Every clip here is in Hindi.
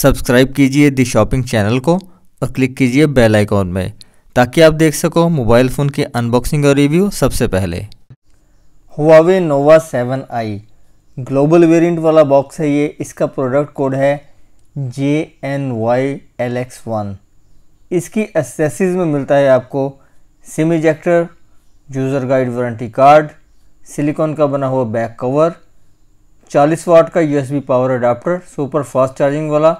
सब्सक्राइब कीजिए दी शॉपिंग चैनल को और क्लिक कीजिए बेल आइकॉन में ताकि आप देख सको मोबाइल फ़ोन की अनबॉक्सिंग और रिव्यू सबसे पहले Huawei nova seven I global variant वाला बॉक्स है ये इसका प्रोडक्ट कोड है J N Y L X one इसकी एसेसरीज में मिलता है आपको SIM ejector user guide warranty card silicon का बना हुआ बैक कवर 40 वाट का USB power adapter super fast charging वाला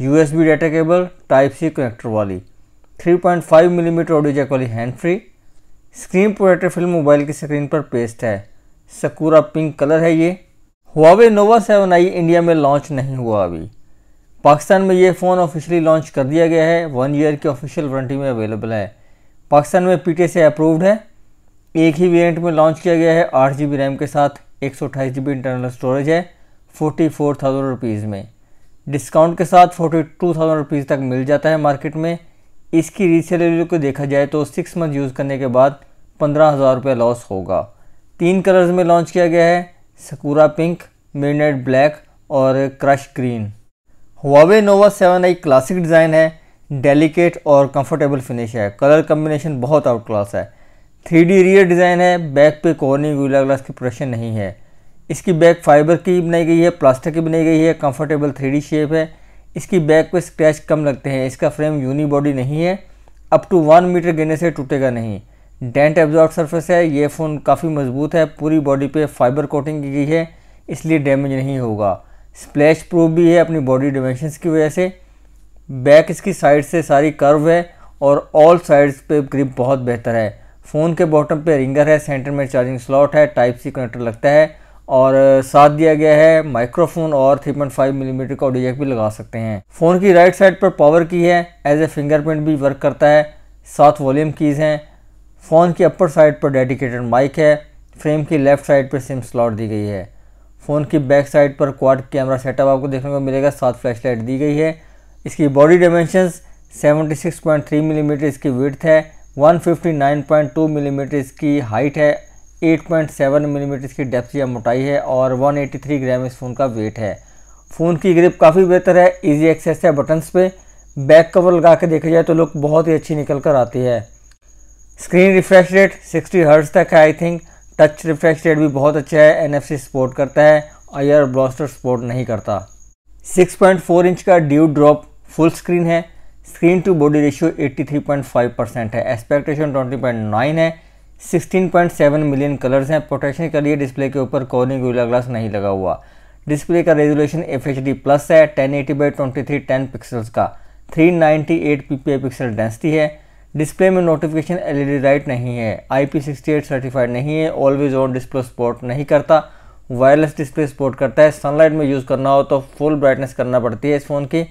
USB data cable type C connector वाली 3.5 मिलीमीटर ऑडियो जैक वाली hand free screen protector film mobile की स्क्रीन पर पेस्ट है सकूरा पिंक कलर है ये Huawei nova seven I India में लॉन्च नहीं हुआ अभी पाकिस्तान में ये फ़ोन ऑफिशियली लॉन्च कर दिया गया है वन ईयर की ऑफिशियल वारंटी में अवेलेबल है पाकिस्तान में पी से अप्रूव्ड है एक ही वेरियंट में लॉन्च किया गया है आठ जी रैम के साथ एक सौ इंटरनल स्टोरेज है फोर्टी फोर थाउजेंड रुपीज़ में डिस्काउंट के साथ फोर्टी टू थाउजेंड रुपीज़ तक मिल जाता है मार्केट में इसकी रीसेल वैल्यू को देखा जाए तो सिक्स मंथ यूज़ करने के बाद पंद्रह हज़ार रुपये लॉस होगा तीन कलर्स में लॉन्च किया गया है सकूरा पिंक मिडनाइट ब्लैक और crush green Huawei nova seven एक क्लासिक डिज़ाइन है डेलिकेट और कंफर्टेबल फिनिश है कलर कम्बिनेशन बहुत आउट क्लास है थ्री डी रियर डिज़ाइन है बैक पे कॉर्निंग व्यूला ग्लास की प्रेशन नहीं है इसकी बैक फाइबर की बनाई गई है प्लास्टिक की बनाई गई है कंफर्टेबल थ्री शेप है इसकी बैक पर स्क्रैच कम लगते हैं इसका फ्रेम यूनी बॉडी नहीं है अप टू वन मीटर गिरने से टूटेगा नहीं डेंट एब्जॉर्ब सरफेस है ये फ़ोन काफ़ी मजबूत है पूरी बॉडी पे फाइबर कोटिंग की गई है इसलिए डैमेज नहीं होगा स्प्लैश प्रूफ भी है अपनी बॉडी डिमेंशंस की वजह से बैक इसकी साइड से सारी कर्व है और ऑल साइड्स पे ग्रिप बहुत बेहतर है फ़ोन के बॉटम पे रिंगर है सेंटर में चार्जिंग स्लॉट है टाइप सी कनेक्टर लगता है और साथ दिया गया है माइक्रोफोन और 3.5 मिलीमीटर का ऑडियो जैक भी लगा सकते हैं फ़ोन की राइट साइड पर पावर की है एज ए फिंगरप्रिंट भी वर्क करता है सात वॉल्यूम कीज़ हैं फ़ोन की अपर साइड पर डेडिकेटेड माइक है फ्रेम की लेफ़्ट साइड पर सिम स्लॉट दी गई है फ़ोन की बैक साइड पर क्वाड कैमरा सेटअप आपको देखने को मिलेगा सात फ्लैश लाइट दी गई है इसकी body point three millimetre metre इसकी वर्थ है टू मिलीमीटर मीटर इसकी हाइट है 8.7 मिलीमीटर mm की डेप्थ या मोटाई है और 183 ग्राम इस फ़ोन का वेट है फ़ोन की ग्रिप काफ़ी बेहतर है इजी एक्सेस है बटन्स पे बैक कवर लगा के देखा जाए तो लुक बहुत ही अच्छी निकल कर आती है स्क्रीन रिफ्रेश रेट 60 हर्ट्स तक है I think touch refresh rate भी बहुत अच्छा है एन सपोर्ट करता है एयर ब्लास्टर सपोर्ट नहीं करता सिक्स इंच का ड्यू ड्रॉप फुल स्क्रीन है screen to body ratio 83.5 percent है एक्सपेक्टेशन 20.9 है 16.7 मिलियन कलर्स हैं प्रोटेक्शन के लिए डिस्प्ले के ऊपर कॉर्निंग गोला ग्लास नहीं लगा हुआ डिस्प्ले का रेजोल्यूशन एफ प्लस है 1080 eighty by twenty three ten pixels का 398 नाइन्टी एट पिक्सल डेंसिटी है डिस्प्ले में नोटिफिकेशन एलईडी लाइट नहीं है आई पी सर्टिफाइड नहीं है ऑलवेज ऑन डिस्प्ले सपोर्ट नहीं करता वायरलेस डिस्प्ले सपोर्ट करता है सनलाइट में यूज़ करना हो तो फुल ब्राइटनेस करना पड़ती है इस फ़ोन की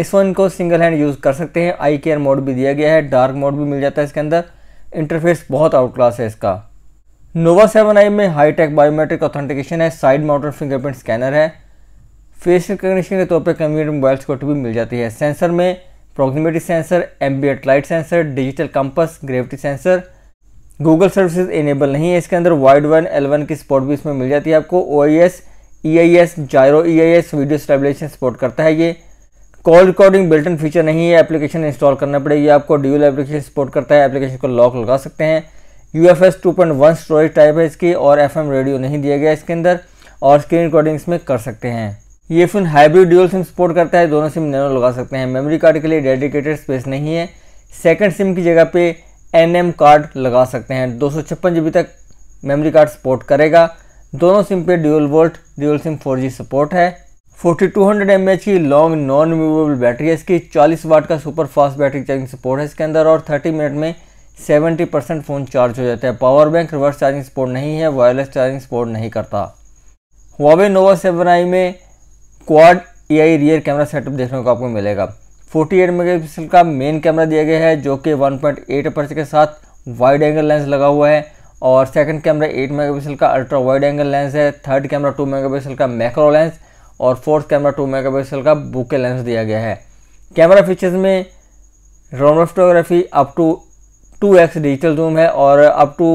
इस फ़ोन को सिंगल हैंड यूज़ कर सकते हैं आई केयर मोड भी दिया गया है डार्क मोड भी मिल जाता है इसके अंदर इंटरफेस बहुत आउट क्लास है इसका नोवा सेवन आई में हाईटेक बायोमेट्रिक ऑथेंटिकेशन है साइड माउंटेड फिंगरप्रिंट स्कैनर है फेस रिकॉग्निशन के तौर पर कंप्यूटर मोबाइल स्कोट भी मिल जाती है सेंसर में proximity sensor ambient light sensor digital compass gravity sensor Google services enable नहीं है इसके अंदर वाइड वन एल वन की सपोर्ट भी इसमें मिल जाती है आपको O I S E I S gyro E I S video stabilization support करता है ये कॉल रिकॉर्डिंग बिल्टन फीचर नहीं है एप्लीकेशन इंस्टॉल करना पड़ेगी आपको ड्यूल एप्लीकेशन सपोर्ट करता है एप्लीकेशन को लॉक लगा सकते हैं U F S two point one storage type है इसकी और एफ एम रेडियो नहीं दिया गया इसके अंदर और स्क्रीन रिकॉर्डिंग इसमें कर सकते हैं ये phone hybrid dual SIM support करता है दोनों सिम नैनो लगा सकते हैं मेमोरी कार्ड के लिए डेडिकेटेड स्पेस नहीं है सेकेंड सिम की जगह पे एम कार्ड लगा सकते हैं दो सौ छप्पन जी बी तक मेमोरी कार्ड सपोर्ट करेगा दोनों सिम पे dual VoLTE dual SIM four G support है 4200 mAh की लॉन्ग नॉन रिमूवेबल बैटरी है इसकी 40 वाट का super fast battery charging support है इसके अंदर और 30 मिनट में 70 परसेंट फ़ोन चार्ज हो जाता है power bank reverse charging support नहीं है वायरलेस चार्जिंग सपोर्ट नहीं करता वावे नोवा सेवन आई में quad a rear camera setup देखने को आपको मिलेगा 48 एट का मेन कैमरा दिया गया है जो कि वन पॉइंट के साथ वाइड एंगल लेंस लगा हुआ है और सेकेंड कैमरा एट मेगा का अल्ट्रा वाइड एंगल लेंस है थर्ड कैमरा टू मेगा का मैक्रो लेंस और फोर्थ कैमरा टू मेगापिक्सल का बुके लेंस दिया गया है कैमरा फीचर्स में रोनो photography up to two X digital zoom है और up to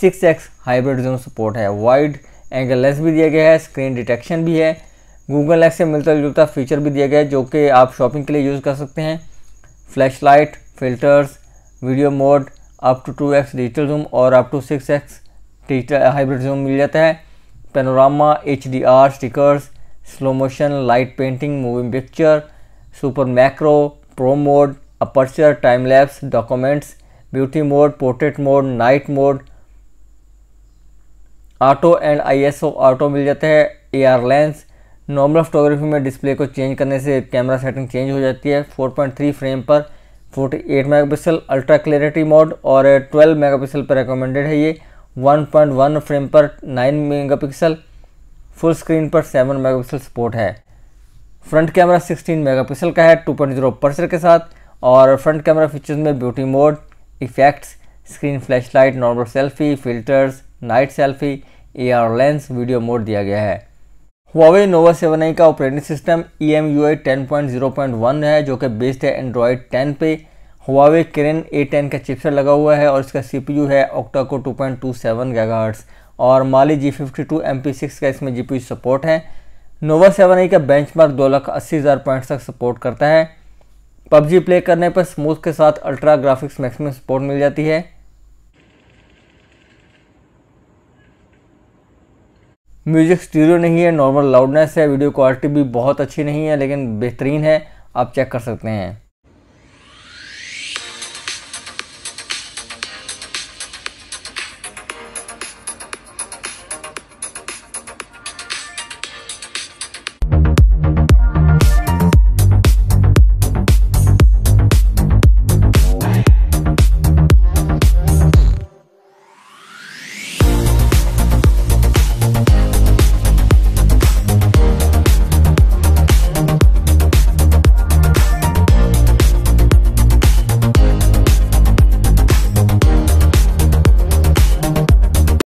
six X hybrid zoom support है वाइड एंगल लेंस भी दिया गया है स्क्रीन डिटेक्शन भी है गूगल एक्स से मिलता जुलता फीचर भी दिया गया है जो कि आप शॉपिंग के लिए यूज़ कर सकते हैं flash light filters video mode up to two X digital zoom और up to six X digital hybrid zoom मिल जाता है panorama H D R stickers slow motion light painting moving picture super macro pro mode aperture time lapse documents beauty mode portrait mode night mode auto and ISO auto मिल जाता है एआर लेंस नॉर्मल फोटोग्राफी में डिस्प्ले को चेंज करने से कैमरा सेटिंग चेंज हो जाती है 4.3 फ्रेम पर 48 मेगापिक्सल अल्ट्रा क्लियरिटी मोड और 12 मेगापिक्सल पर रिकमेंडेड है ये 1.1 फ्रेम पर 9 मेगापिक्सल फुल स्क्रीन पर 7 मेगापिक्सल सपोर्ट है फ्रंट कैमरा 16 मेगापिक्सल का है 2.0 पॉइंट के साथ और फ्रंट कैमरा फीचर्स में beauty mode effects screen flashlight normal selfie filters night selfie a lens video mode दिया गया है हुआवे नोवा सेवन आई का operating system E M U I ten point zero point one है जो कि बेस्ड है एंड्रॉयड टेन पे हुआवे किरण ए टेन का चिपसेट लगा हुआ है और इसका सी पी यू है octa core two point two seven gigahertz और Mali G fifty two M P six का इसमें जी पी सपोर्ट है नोवा सेवन ए का बेंच मार्क दो लाख अस्सी हज़ार पॉइंट्स तक सपोर्ट करता है पबजी प्ले करने पर स्मूथ के साथ अल्ट्रा ग्राफिक्स मैक्सिमम सपोर्ट मिल जाती है म्यूजिक स्टीरियो नहीं है नॉर्मल लाउडनेस है वीडियो क्वालिटी भी बहुत अच्छी नहीं है लेकिन बेहतरीन है आप चेक कर सकते हैं